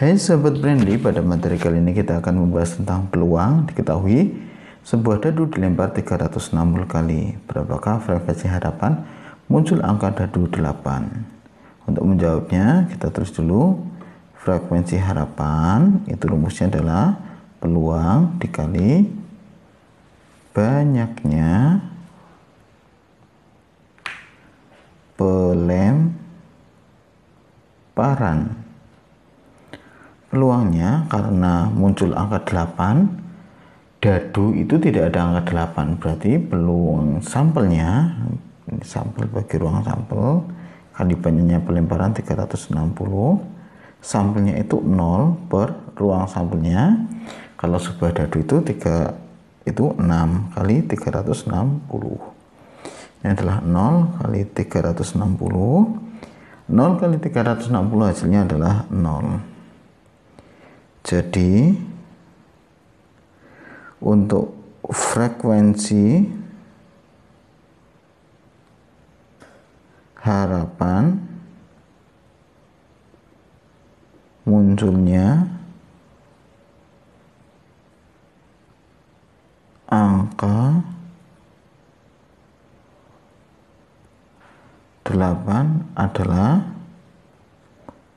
Hai sahabat Brandy, pada materi kali ini kita akan membahas tentang peluang. Diketahui, sebuah dadu dilempar 360 kali. Berapakah frekuensi harapan? Muncul angka dadu 8. Untuk menjawabnya, kita terus dulu frekuensi harapan itu rumusnya adalah peluang dikali banyaknya pelemparan peluangnya karena muncul angka 8 dadu itu tidak ada angka 8 berarti peluang sampelnya sampel bagi ruang sampel kali banyaknya pelemparan 360 sampelnya itu 0 per ruang sampelnya kalau sebuah dadu itu 3 itu 6 kali 360 ini adalah 0 kali 360 0 kali 360 hasilnya adalah 0 jadi untuk frekuensi harapan munculnya angka 8 adalah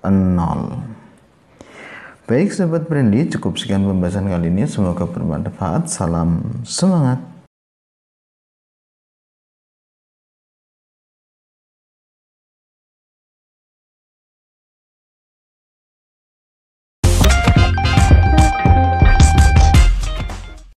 0 Baik sahabat Brandi, cukup sekian pembahasan kali ini. Semoga bermanfaat. Salam semangat.